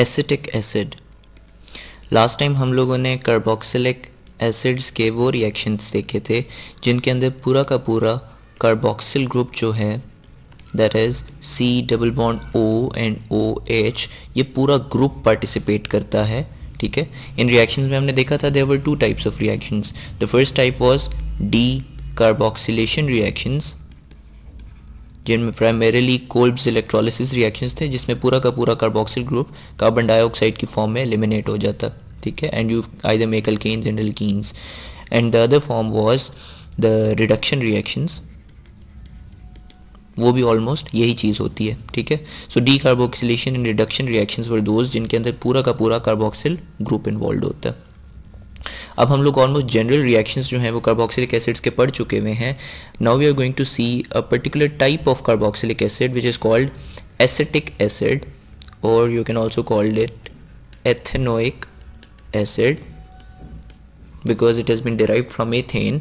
Acetic acid last time हम लोगों ने कार्बोक्सिलिक एसिड्स के वो रिएक्शंस देखे थे जिनके अंदर पूरा का पूरा कार्बोक्सिल ग्रुप जो है that is C double bond O and O H ये पूरा ग्रुप पार्टिसिपेट करता है ठीक है इन रिएक्शंस में हमने देखा था there were two types of reactions the first type was decarboxylation reactions जिनमें प्राइमेरली कोल्ब्स इलेक्ट्रोलिसिस रिएक्शंस थे जिसमें पूरा का पूरा कार्बोक्सिल ग्रुप कार्बन डाइऑक्साइड की फॉर्म में एलिमिनेट हो जाता ठीक है and you the make alkanes and alkenes and the other form was the reduction reactions वो भी ऑलमोस्ट यही चीज़ होती है ठीक है so decarboxylation and reduction reactions for those जिनके अंदर पूरा का पूरा कार्बोक्सिल ग्रुप इन्वॉल्व होता है अब हम लोग ऑलमोस्ट जनरल रिएक्शंस जो हैं वो कार्बोक्सिलिक एसिड्स के पढ़ चुके हुए हैं now we are going to see a particular type of carboxylic acid which is called acetic acid और you can also called it ethanoic acid because it has been derive from ethane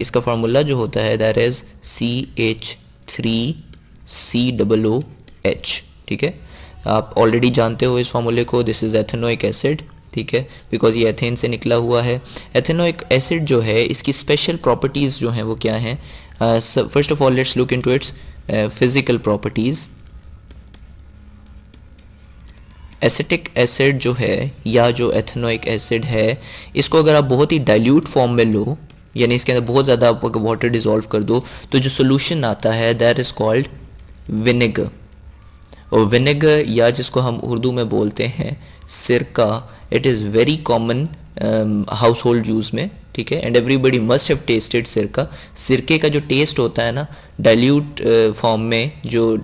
इसका formula जो होता है that is C H three C double O H ठीक है आप already जानते हो इस फार्मूले को दिस इज़ एथेनोइक एसिड ठीक है बिकॉज ये एथेन से निकला हुआ है एक एसिड जो है इसकी स्पेशल प्रॉपर्टीज़ जो हैं वो क्या हैं first of all let's look into its physical properties acetic acid जो है या जो एथेनोइक एसिड है इसको अगर आप बहुत ही डाइल्यूट फॉर्म में लो यानी इसके अंदर बहुत ज़्यादा आप वाटर डिजोल्व कर दो तो जो सोल्यूशन आता है that is called vinegar vinegar या जिसको हम उर्दू में बोलते हैं सिरका it is very common household use में ठीक है and everybody must have tasted sirka सिरके का जो टेस्ट होता है ना डाइल्यूट फॉर्म uh, में जो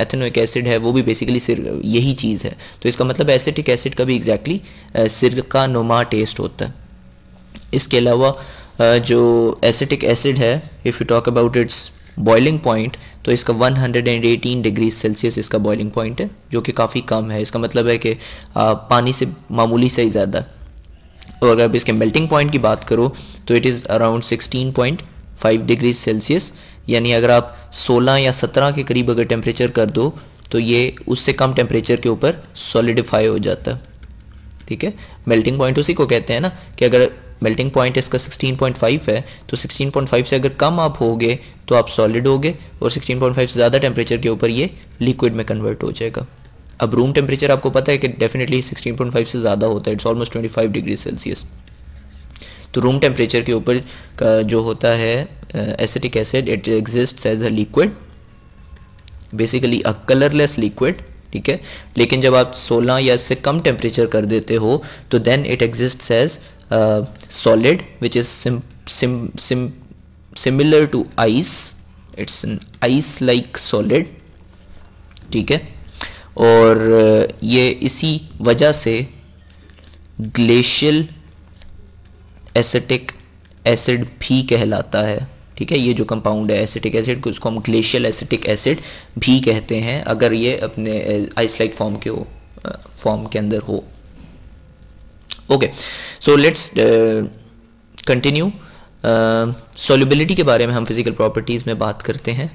एथेनोइक एसिड है वो भी बेसिकली सिर यही चीज़ है तो इसका मतलब एसिटिक एसिड का भी एग्जैक्टली exactly, uh, सिरका नुमा टेस्ट होता है इसके अलावा uh, जो एसिटिक एसिड है if you talk about its boiling point तो इसका 118 डिग्री सेल्सियस इसका बॉइलिंग पॉइंट है जो कि काफ़ी कम है इसका मतलब है कि आ, पानी से मामूली से ही ज़्यादा और अगर आप इसके मेल्टिंग पॉइंट की बात करो तो it is around 16.5 degree Celsius यानी अगर आप 16 या 17 के करीब अगर टेम्परेचर कर दो तो ये उससे कम टेम्परेचर के ऊपर सॉलिडिफाई हो जाता है ठीक है मेल्टिंग पॉइंट उसी को कहते हैं ना कि अगर मेल्टिंग पॉइंट इसका 16.5 है तो 16.5 से अगर कम आप होगे तो आप सॉलिड होगे और 16.5 से ज़्यादा टेम्परेचर के ऊपर ये लिक्विड में कन्वर्ट हो जाएगा अब रूम टेम्परेचर आपको पता है कि डेफिनेटली 16.5 से ज़्यादा होता है इट्स ऑलमोस्ट 25 डिग्री सेल्सियस तो रूम टेम्परेचर के ऊपर का जो होता है acetic acid it exist as a liquid basically a colourless liquid ठीक है लेकिन जब आप 16 या इससे कम टेम्परेचर कर देते हो तो then it exist as Uh, solid which is sim sim sim similar to ice it's an ice like solid ठीक है और uh, ये इसी वजह से ग्लेशियल एसेटिक एसिड भी कहलाता है ठीक है ये जो कंपाउंड है एसिटिक एसिड को उसको हम ग्लेशियल एसिटिक एसिड भी कहते हैं अगर ये अपने आइस लाइक फॉर्म के हो फॉर्म uh, के अंदर हो okay so let's continue solubility के बारे में हम फिज़िकल प्रॉपर्टीज़ में बात करते हैं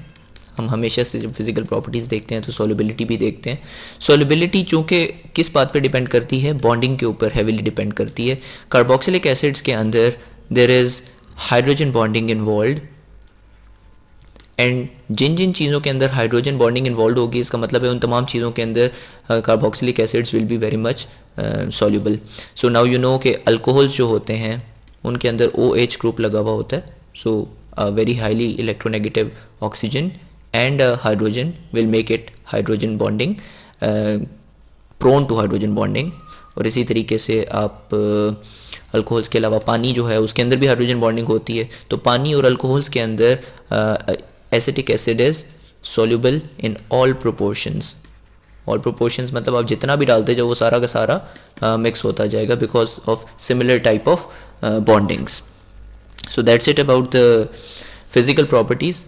हम हमेशा से जब फिज़िकल प्रॉपर्टीज़ देखते हैं तो सोलिबिलिटी भी देखते हैं सोलिबिलिटी चूंकि किस बात पे डिपेंड करती है बॉन्डिंग के ऊपर हैविली डिपेंड करती है कार्बोक्सिलिक एसिड्स के अंदर there is hydrogen bonding involve and जिन जिन चीज़ों के अंदर हाइड्रोजन बॉन्डिंग इन्वॉल्व होगी इसका मतलब है उन तमाम चीज़ों के अंदर carboxylic acids will be very much soluble so now you know के अल्कोहल्स जो होते हैं उनके अंदर ओ एच ग्रुप लगा हुआ होता है so very highly electronegative oxygen and hydrogen will make it hydrogen bonding prone to hydrogen bonding और इसी तरीके से आप अल्कोहल्स uh, के अलावा पानी जो है उसके अंदर भी हाइड्रोजन बॉन्डिंग होती है तो पानी और अल्कोहल्स के अंदर acetic acid is soluble in all proportions all proportions मतलब आप जितना भी डालते जाओ वो सारा का सारा मिक्स uh, होता जाएगा because of similar type of bondings so that's it about the physical properties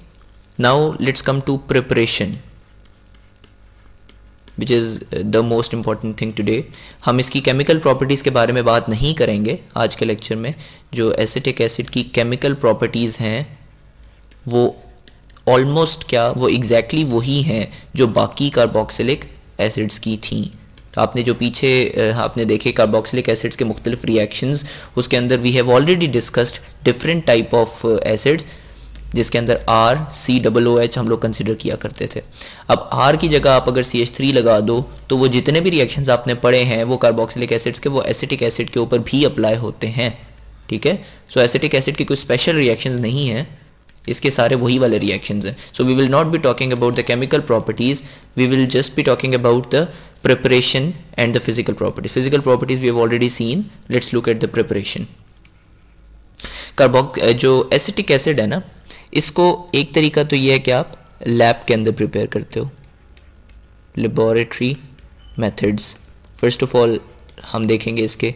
now let's come to preparation which is the most important thing today हम इसकी केमिकल प्रॉपर्टीज़ के बारे में बात नहीं करेंगे आज के लेक्चर में जो एसिटिक एसिड की केमिकल प्रॉपर्टीज़ हैं वो ऑलमोस्ट क्या वो एग्जैक्टली exactly वही हैं जो बाकी कार्बोक्सिलिक एसिड्स की थी तो आपने जो पीछे आपने देखे कार्बोक्सिलिक एसिड्स के मुख्तलिफ रिएक्शंस उसके अंदर we have already discussed different type of acids जिसके अंदर R C double O H हम लोग कंसिडर किया करते थे अब आर की जगह आप अगर सी एच थ्री लगा दो तो वो जितने भी रिएक्शंस आपने पढ़े हैं वो कार्बोक्सिलिक एसिड्स के वो एसिटिक एसिड के ऊपर भी अप्लाई होते हैं ठीक है सो एसिटिक एसिड की कोई स्पेशल रिएक्शन नहीं है इसके सारे वही वाले रिएक्शन हैं so we will not be talking about the chemical properties we will just be talking about the preparation and the physical properties physical properties we have already seen let's look at the preparation कार्बोक जो acetic acid है ना इसको एक तरीका तो ये है कि आप लैब के अंदर प्रिपेयर करते हो laboratory methods first of all हम देखेंगे इसके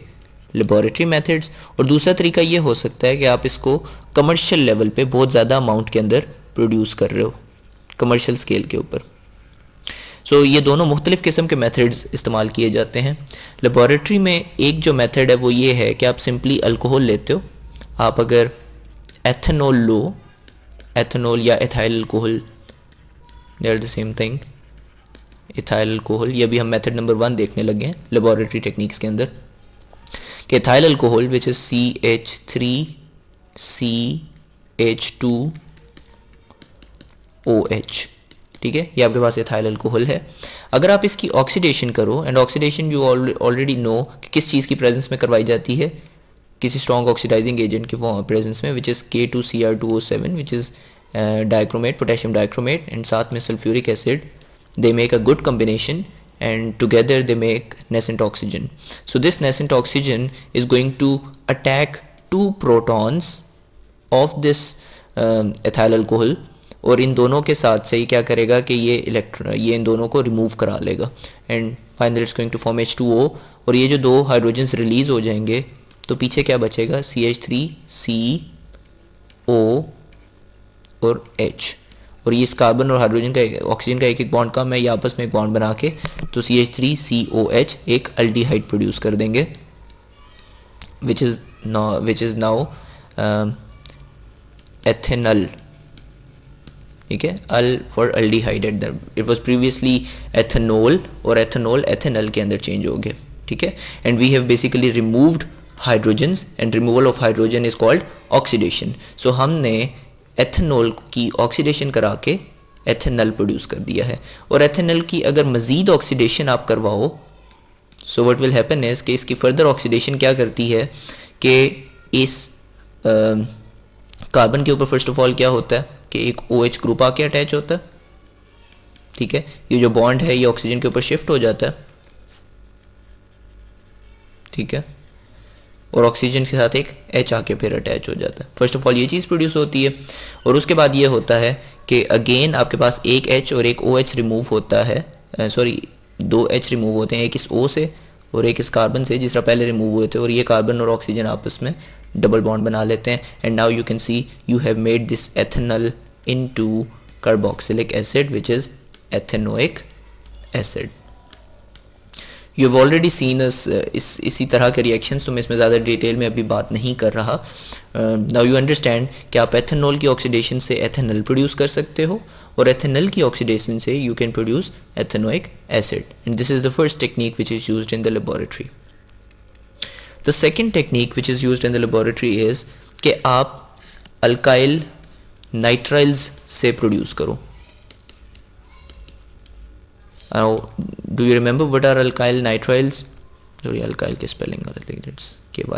लेबोरेटरी मेथड्स और दूसरा तरीका ये हो सकता है कि आप इसको कमर्शियल लेवल पे बहुत ज़्यादा अमाउंट के अंदर प्रोड्यूस कर रहे हो कमर्शियल स्केल के ऊपर सो so, ये दोनों मुख्तलिफ़ किस्म के मेथड्स इस्तेमाल किए जाते हैं लेबॉरेटरी में एक जो मेथड है वो ये है कि आप सिंपली अल्कोहल लेते हो आप अगर एथेनॉल लो एथेनॉल या ethyl alcohol they are the same thing ethyl alcohol ये भी हम मेथड नंबर वन देखने लगे हैं लेबॉरेटरी टेक्निक्स के अंदर which is C H three C H two O H ठीक है ये आपके पास एथाइल अल्कोहल है अगर आप इसकी ऑक्सीडेशन करो and oxidation you already know कि किस चीज़ की प्रेजेंस में करवाई जाती है किसी स्ट्रॉन्ग ऑक्सीडाइजिंग एजेंट के प्रेजेंस में which is K two C R two O seven which is dichromate potassium dichromate and साथ में sulphuric acid they make a good combination and together they make nascent oxygen so this nascent oxygen is going to attack two protons of this uh, ethyl alcohol और इन दोनों के साथ से ही क्या करेगा कि ये इलेक्ट्रॉन ये इन दोनों को रिमूव करा लेगा and finally it's going to form H two O और ये जो दो हाइड्रोजन्स रिलीज हो जाएंगे तो पीछे क्या बचेगा सी एच थ्री सी ओ और एच और ये इस कार्बन और हाइड्रोजन का ऑक्सीजन का एक एक बॉन्ड का मैं ये आपस में एक बॉन्ड बना के तो C H three C O H एक अल्डीहाइड प्रोड्यूस कर देंगे विच इज़ ना विच इज़ नाउ एथेनल ठीक है al for aldehyde at it was previously ethanol और एथेनोल एथेनल के अंदर चेंज हो गए ठीक है and we have basically removed hydrogen and removal of hydrogen is called oxidation so हमने एथेनॉल की ऑक्सीडेशन करा के एथेनल प्रोड्यूस कर दिया है और एथेनल की अगर मज़ीद ऑक्सीडेशन आप करवाओ so what will happen is कि इसकी फर्दर ऑक्सीडेशन क्या करती है कि इस कार्बन के ऊपर फर्स्ट ऑफ ऑल क्या होता है कि एक ओ OH ग्रुप आके अटैच होता है ठीक है ये जो बॉन्ड है ये ऑक्सीजन के ऊपर शिफ्ट हो जाता है ठीक है और ऑक्सीजन के साथ एक एच आके फिर अटैच हो जाता है फर्स्ट ऑफ ऑल ये चीज़ प्रोड्यूस होती है और उसके बाद ये होता है कि अगेन आपके पास एक एच और एक ओ एच रिमूव होता है सॉरी दो एच रिमूव होते हैं एक इस ओ से और एक इस कार्बन से जिस तरह पहले रिमूव हुए थे और ये कार्बन और ऑक्सीजन आपस में डबल बॉन्ड बना लेते हैं and now you can see you have made this ethanal into carboxylic acid which is ethanoic acid you have already seen इस इसी तरह के रिएक्शन तो मैं इसमें ज़्यादा डिटेल में अभी बात नहीं कर रहा नाउ यू अंडरस्टैंड कि आप एथेनॉल की ऑक्सीडेशन से एथेनल प्रोड्यूस कर सकते हो और एथेनल की ऑक्सीडेशन से you can produce ethanoic acid and this is the first technique which is use in the laboratory the second technique which is use in the laboratory is कि आप alkyl nitriles से produce करो do you remember what are alkyl nitriles sorry alkyl ki spelling i think it's kyl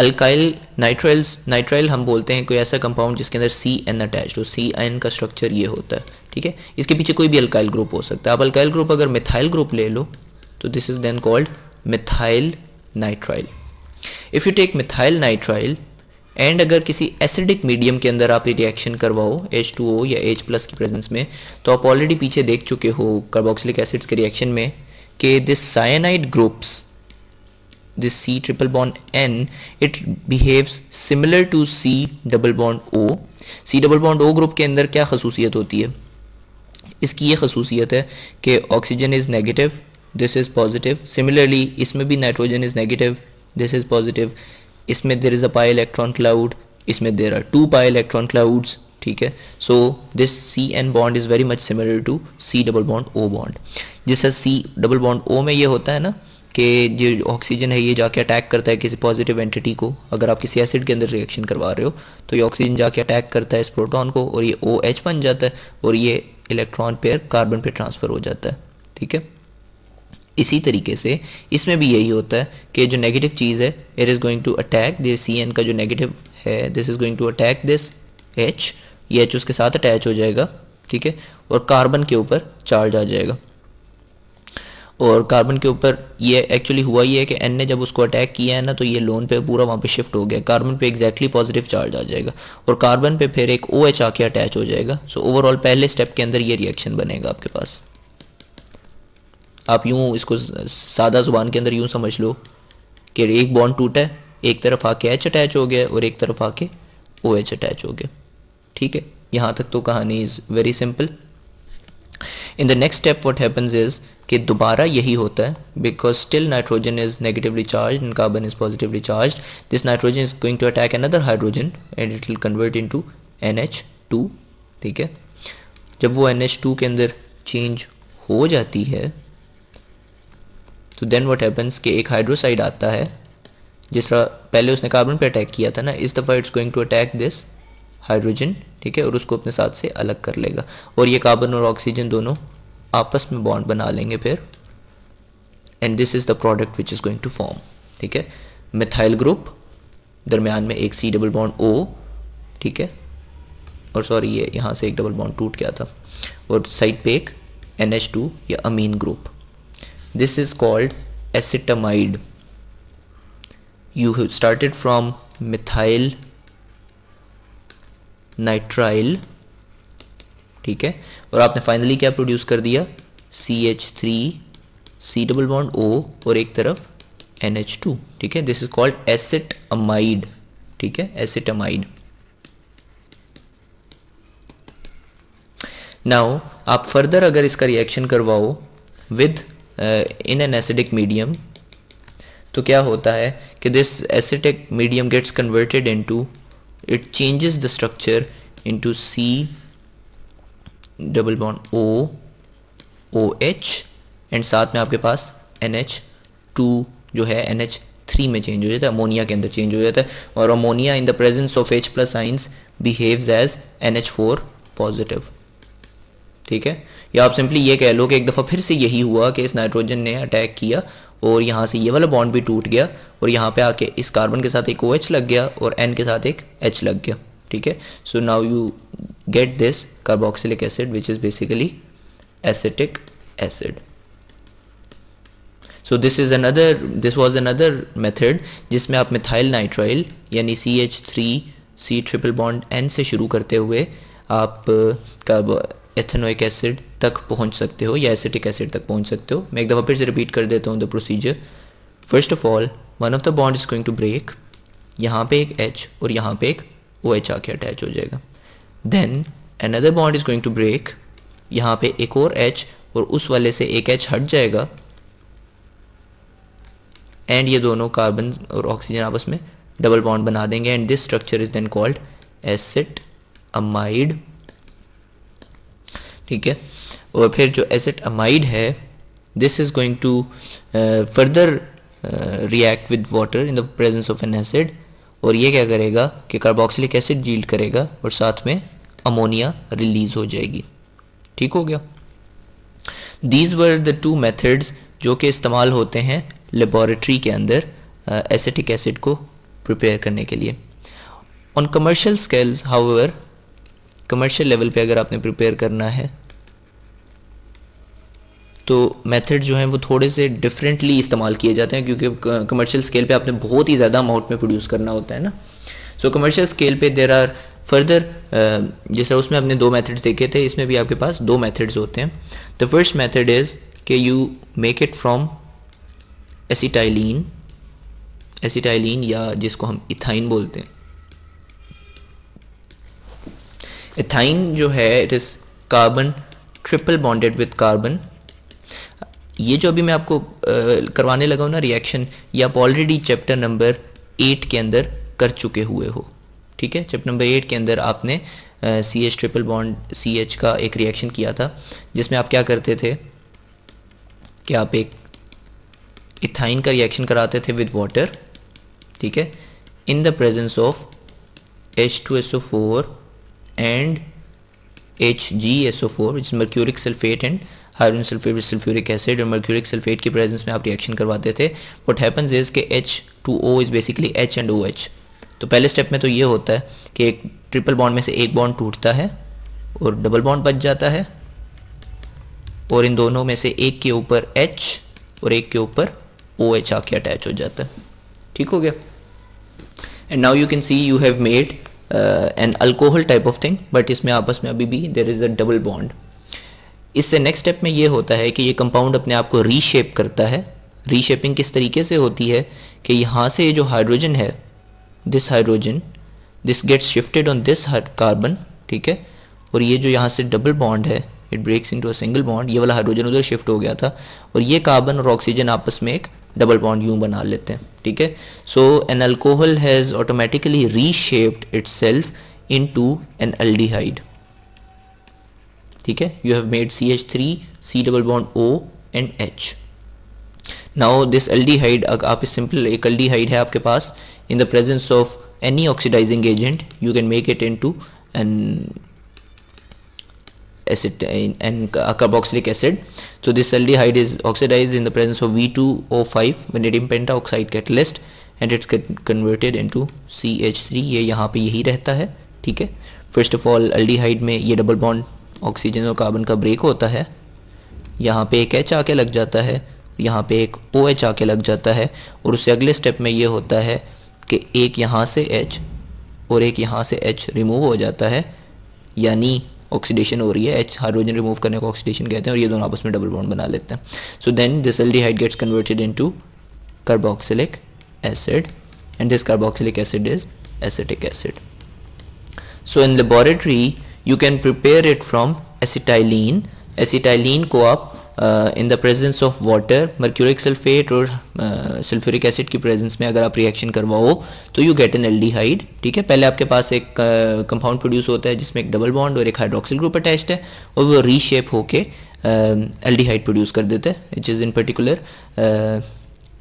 alkyl nitriles nitrile हम बोलते हैं कोई ऐसा compound जिसके अंदर सी एन अटैच हो सी एन का स्ट्रक्चर ये होता है ठीक है इसके पीछे कोई भी अल्काइल ग्रुप हो सकता है आप अल्काइल ग्रुप अगर मिथाइल ग्रुप ले लो तो this is then called methyl nitrile if you take methyl nitrile and अगर किसी एसिडिक मीडियम के अंदर आप रिएक्शन करवाओ एच टू ओ या एच प्लस की प्रेजेंस में तो आप ऑलरेडी पीछे देख चुके हो कार्बोक्सिलिक एसिड्स के रिएक्शन में कि this cyanide groups this C triple bond N it behave similar to C double bond O C double bond O group के अंदर क्या खसूसियत होती है इसकी ये खसूसियत है कि oxygen is negative this is positive similarly इसमें भी nitrogen is negative this is positive इसमें there is a pi electron cloud इसमें there are two pi electron clouds ठीक है so this C N bond is very much similar to C double bond O bond जिस C double bond ओ में ये होता है ना कि जो ऑक्सीजन है ये जाके अटैक करता है किसी पॉजिटिव एंटिटी को अगर आप किसी एसिड के अंदर रिएक्शन करवा रहे हो तो ये ऑक्सीजन जाके अटैक करता है इस प्रोटॉन को और ये ओ OH एच बन जाता है और ये इलेक्ट्रॉन पेयर कार्बन पे ट्रांसफ़र हो जाता है ठीक है इसी तरीके से इसमें भी यही होता है कि जो नेगेटिव चीज़ है it is going to attack this C N का जो नेगेटिव है this is going to attack this H ये एच उसके साथ अटैच हो जाएगा ठीक है और कार्बन के ऊपर चार्ज आ जाएगा और कार्बन के ऊपर ये एक्चुअली हुआ ये है कि एन ने जब उसको अटैक किया है ना तो ये लोन पे पूरा वहाँ पे शिफ्ट हो गया कार्बन पे एक्जैक्टली पॉजिटिव चार्ज आ जाएगा और कार्बन पे फिर एक ओ एच आके अटैच हो जाएगा सो so, ओवरऑल पहले स्टेप के अंदर ये रिएक्शन बनेगा आपके पास आप यूं इसको सादा ज़ुबान के अंदर यूं समझ लो कि एक बॉन्ड टूटा है एक तरफ आके एच अटैच हो गया और एक तरफ आके ओ एच अटैच हो गया ठीक है यहाँ तक तो कहानी is very simple in the next step what happens is कि दोबारा यही होता है because still nitrogen is negatively charge and carbon is positively charge this nitrogen is going to attack another hydrogen and it will convert into N H two ठीक है जब वो N H to के अंदर change हो जाती है तो देन व्हाट हैपन्स कि एक हाइड्रोसाइड आता है जिस तरह पहले उसने कार्बन पे अटैक किया था ना इस दफ़ा it's going to attack this hydrogen ठीक है और उसको अपने साथ से अलग कर लेगा और ये कार्बन और ऑक्सीजन दोनों आपस में बॉन्ड बना लेंगे फिर and this is the product which is going to form ठीक है मिथाइल ग्रुप दरमियान में एक सी डबल बॉन्ड ओ ठीक है और सॉरी ये यहाँ से एक डबल बॉन्ड टूट गया था और साइड पे एक एन या amine group This is called acetamide. You started from methyl nitrile ठीक है और आपने फाइनली क्या प्रोड्यूस कर दिया C H three C double bond O और एक तरफ एन एच टू ठीक है this is called acetamide ठीक है एसिट अमाइड नाउ आप फर्दर अगर इसका रिएक्शन करवाओ with in an acidic medium तो क्या होता है कि this acidic medium gets converted into it changes the structure into C double bond O O H and साथ में आपके पास एन एच टू जो है एन एच थ्री में चेंज हो जाता है अमोनिया के अंदर चेंज हो जाता है और ammonia in the presence of H plus ions behaves as N H four positive ठीक है या आप सिंपली ये कह लो कि एक दफ़ा फिर से यही हुआ कि इस नाइट्रोजन ने अटैक किया और यहाँ से ये वाला बॉन्ड भी टूट गया और यहाँ पे आके इस कार्बन के साथ एक ओ OH लग गया और एन के साथ एक एच लग गया ठीक है so now you get this carboxylic acid which is basically acetic acid so this is another this was another method जिसमें आप मिथाइल नाइट्राइल यानी C H three C triple bond N से शुरू करते हुए आप कार्बो एथेनोइक एसिड तक पहुंच सकते हो या एसिटिक एसिड तक पहुंच सकते हो मैं एक दफ़ा फिर से रिपीट कर देता हूँ the procedure first of all one of the bond is going to break यहाँ पे एक एच और यहाँ पे एक ओ OH एच आके अटैच हो जाएगा then another bond is going to break यहाँ पे एक और एच और उस वाले से एक एच हट जाएगा एंड ये दोनों कार्बन और ऑक्सीजन आपस में डबल बॉन्ड बना देंगे and this structure is then called acetamide ठीक है और फिर जो एसिड अमाइड है this is going to further react with water in the presence of an acid और ये क्या करेगा कि कार्बोक्सिलिक एसिड जील्ड करेगा और साथ में अमोनिया रिलीज हो जाएगी ठीक हो गया these were the two methods जो कि इस्तेमाल होते हैं लेबॉरेटरी के अंदर एसिटिक uh, एसिड को प्रिपेयर करने के लिए on commercial scales how commercial level पे अगर आपने प्रिपेयर करना है तो मेथड जो हैं वो थोड़े से डिफरेंटली इस्तेमाल किए जाते हैं क्योंकि कमर्शियल स्केल पे आपने बहुत ही ज़्यादा अमाउंट में प्रोड्यूस करना होता है ना सो कमर्शियल स्केल पे देर आर फर्दर जैसा उसमें आपने दो मेथड्स देखे थे इसमें भी आपके पास दो मेथड्स होते हैं द फर्स्ट मेथड इज़ के you make it from acetylene acetylene या जिसको हम इथाइन बोलते हैं एथाइन जो है it is carbon triple bonded with carbon ये जो अभी मैं आपको आ, करवाने लगा हूँ ना रिएक्शन ये आप ऑलरेडी चैप्टर नंबर एट के अंदर कर चुके हुए हो ठीक है चैप्टर नंबर एट के अंदर आपने C H triple bond C H का एक रिएक्शन किया था जिसमें आप क्या करते थे कि आप एक इथाइन का रिएक्शन कराते थे विद वाटर ठीक है in the presence of H two S O four and HgSO4 which is mercuric sulfate and hydrogen sulphate with sulphuric acid और मर्क्यूरिक सल्फेट की प्रेजेंस में आप रिएक्शन करवाते थे वट हैपन्स इज के H two O is basically H and O H तो पहले step में तो ये होता है कि एक ट्रिपल बॉन्ड में से एक बॉन्ड टूटता है और डबल बॉन्ड बच जाता है और इन दोनों में से एक के ऊपर एच और एक के ऊपर ओ एच आके अटैच हो जाता है ठीक हो गया and now you can see you have made an alcohol type of thing but इसमें आपस में अभी भी there is a double bond इससे नेक्स्ट स्टेप में ये होता है कि ये कंपाउंड अपने आप को रीशेप करता है रीशेपिंग किस तरीके से होती है कि यहाँ से जो हाइड्रोजन है this hydrogen this gets shifted on this carbon ठीक है और ये जो यहाँ से डबल बॉन्ड है it breaks into a single bond ये वाला हाइड्रोजन उधर शिफ्ट हो गया था और ये कार्बन और ऑक्सीजन आपस में एक डबल बॉन्ड यूं बना लेते हैं ठीक है so an alcohol has automatically reshaped itself into an aldehyde ठीक है you have made C H three C double bond O and H now this aldehyde आप इस सिंपल एक एल्डिहाइड है आपके पास in the presence of any oxidising agent you can make it into an acid and carboxylic acid so this aldehyde is oxidized in the presence of V2O5 vanadium and catalyst and it's to converted into CH3 ये यहाँ पर यही रहता है ठीक है first of all aldehyde में ये डबल बॉन्ड ऑक्सीजन और कार्बन का ब्रेक होता है यहाँ पे एक एच आके लग जाता है यहाँ पे एक ओ एच आके लग जाता है और उससे अगले स्टेप में ये होता है कि एक यहाँ से एच और एक यहाँ से एच रिमूव हो जाता है यानी ऑक्सीडेशन हो रही है एच हाइड्रोजन रिमूव करने को ऑक्सीडेशन कहते हैं और ये दोनों आपस में डबल बॉन्ड बना लेते हैं so then this aldehyde gets converted into carboxylic acid and this carboxylic acid is acetic acid so in laboratory you can prepare it from acetylene acetylene को आप in the presence of water mercuric sulphate और sulphuric uh, acid uh, की presence में अगर आप reaction करवाओ तो you get an aldehyde ठीक है पहले आपके पास एक कंपाउंड uh, प्रोड्यूस होता है जिसमें एक डबल बॉन्ड और एक हाइड्रोक्सिल ग्रुप अटैच्ड है और वो रीशेप होके एल्डिहाइड uh, प्रोड्यूस कर देते हैं which is in particular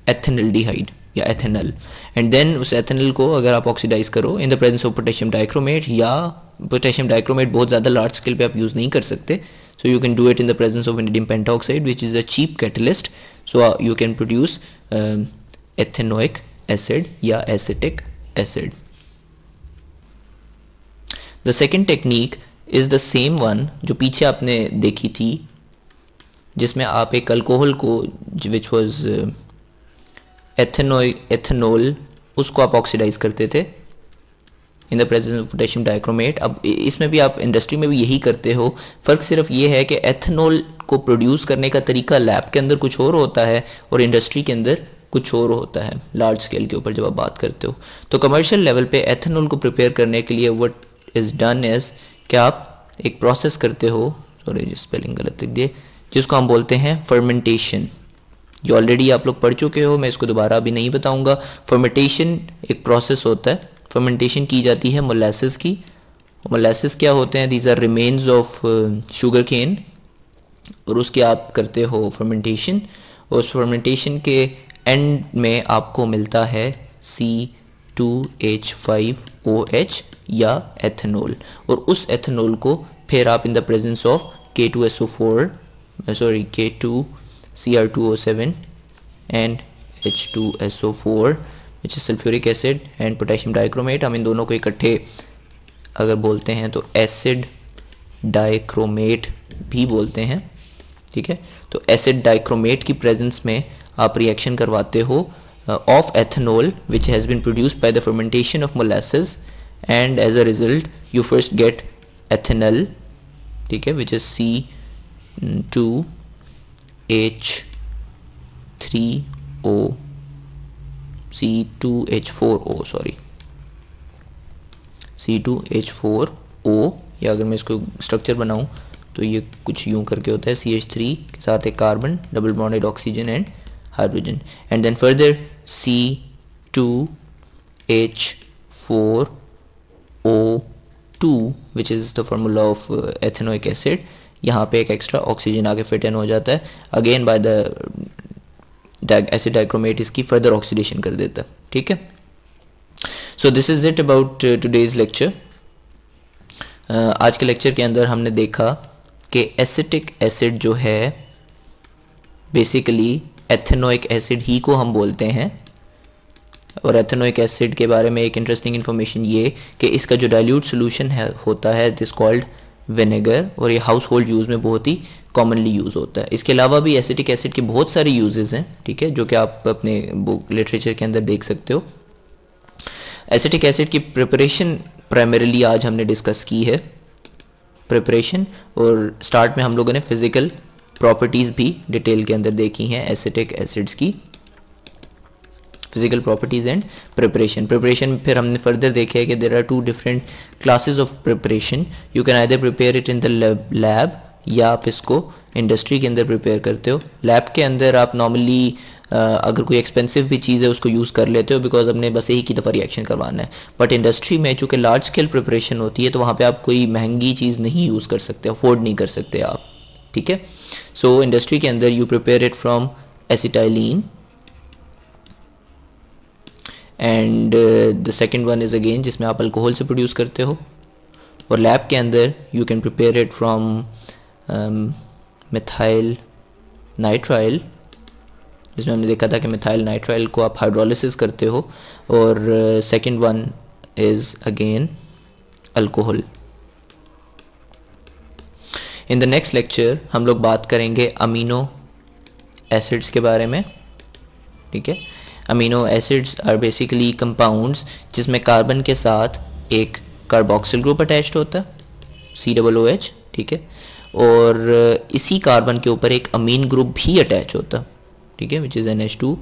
ethanaldehyde या एथेनल एंड देन उस एथेनल को अगर आप ऑक्सीडाइज करो in the presence of potassium dichromate या पोटेशियम डाइक्रोमेट बहुत ज़्यादा लार्ज स्केल पे आप यूज़ नहीं कर सकते so you can do it in the presence of vanadium pentoxide which is a cheap catalyst so uh, you can produce um, ethanoic acid yeah acetic acid the second technique is the same one जो पीछे आपने देखी थी जिसमें आप एक alcohol को which was ethanol ethanol उसको आप ऑक्सीडाइज करते थे in the presence of potassium dichromate अब इसमें भी आप इंडस्ट्री में भी यही करते हो फ़र्क सिर्फ ये है कि एथेनॉल को प्रोड्यूस करने का तरीका लैब के अंदर कुछ और होता है और इंडस्ट्री के अंदर कुछ और होता है लार्ज स्केल के ऊपर जब आप बात करते हो तो कमर्शियल लेवल पे एथेनॉल को प्रिपेयर करने के लिए व्हाट इज़ डन इज़ क्या आप एक प्रोसेस करते हो सॉरी स्पेलिंग गलत लिख दिए जिसको हम बोलते हैं फर्मेंटेशन ये ऑलरेडी आप लोग पढ़ चुके हो मैं इसको दोबारा अभी नहीं बताऊंगा फर्मेंटेशन एक प्रोसेस होता है फर्मेंटेशन की जाती है मोलासिस की मोलासिस क्या होते हैं these are remains of sugar cane और उसके आप करते हो फर्मेंटेशन और उस फर्मेंटेशन के एंड में आपको मिलता है C two H five O H या एथेनॉल और उस एथेनॉल को फिर आप in the presence of K two S O four sorry K two C R two O seven and H two S O four which is sulphuric acid and potassium dichromate हम इन दोनों को इकट्ठे अगर बोलते हैं तो एसिड डाइक्रोमेट भी बोलते हैं ठीक है तो एसिड डाइक्रोमेट की प्रेजेंस में आप रिएक्शन करवाते हो of ethanol which has been produce by the fermentation of molasses and as a result you first get ethanal ठीक है which is C two H three O C2H4O sorry C2H4O या अगर मैं इसको स्ट्रक्चर बनाऊं तो ये कुछ यूं करके होता है सी एच थ्री के साथ एक carbon double bonded oxygen and hydrogen and then further C two H four O two which is the formula of ethanoic acid यहाँ पे एक एक्स्ट्रा ऑक्सीजन आके फिट इन हो जाता है again by the acid dichromate इसकी further oxidation कर देता है ठीक है so this is it about today's lecture आज के लेक्चर के अंदर हमने देखा कि एसिटिक एसिड जो है बेसिकली एथेनोइक एसिड ही को हम बोलते हैं और एथेनोइक एसिड के बारे में एक इंटरेस्टिंग इन्फॉर्मेशन ये कि इसका जो डाइल्यूट सोल्यूशन है होता है दिस कॉल्ड विनेगर और ये हाउस होल्ड यूज़ में बहुत ही कॉमनली यूज़ होता है इसके अलावा भी एसिटिक एसिड के बहुत सारे यूजेज़ हैं ठीक है जो कि आप अपने बुक लिटरेचर के अंदर देख सकते हो एसिटिक एसिड की प्रिपरेशन प्राइमरीली आज हमने डिस्कस की है प्रिपरेशन और स्टार्ट में हम लोगों ने फिज़िकल प्रॉपर्टीज़ भी डिटेल के अंदर देखी हैं एसिटिक एसिड्स की physical properties and preparation preparation में फिर हमने फर्दर देखे है कि there are two different classes of preparation you can I prepare it in the lab या आप इसको इंडस्ट्री के अंदर प्रिपेयर करते हो लैब के अंदर आप नॉर्मली अगर कोई एक्सपेंसिव भी चीज़ है उसको यूज़ कर लेते हो बिकॉज हमने बस एक ही दफ़ा रिएक्शन करवाना है बट इंडस्ट्री में चूँकि लार्ज स्केल प्रिपरेशन होती है तो वहाँ पे आप कोई महंगी चीज़ नहीं यूज़ कर सकते अफोर्ड नहीं कर सकते आप ठीक है सो इंडस्ट्री के अंदर you prepare it from acetylene and the second one is again जिसमें आप अल्कोहल से प्रोड्यूस करते हो और लैब के अंदर you can prepare it from methyl nitrile जिसमें हमने देखा था कि मिथाइल नाइट्राइल को आप हाइड्रोलिसिस करते हो और second one is again alcohol in the next lecture हम लोग बात करेंगे अमीनो एसिड्स के बारे में ठीक है amino acids are basically compounds जिसमें कार्बन के साथ एक कार्बोक्सिल ग्रुप अटैच्ड होता है सी डबल ओ एच ठीक है और इसी कार्बन के ऊपर एक अमीन ग्रुप भी अटैच होता ठीक है which is N H two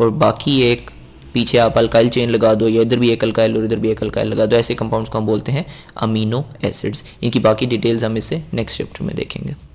और बाकी एक पीछे आप अल्काइल चेन लगा दो या इधर भी एक अल्काइल और इधर भी एक अल्काइल लगा दो ऐसे कंपाउंड्स को हम बोलते हैं अमीनो एसिड्स इनकी बाकी डिटेल्स हम इसे नेक्स्ट चैप्टर में देखेंगे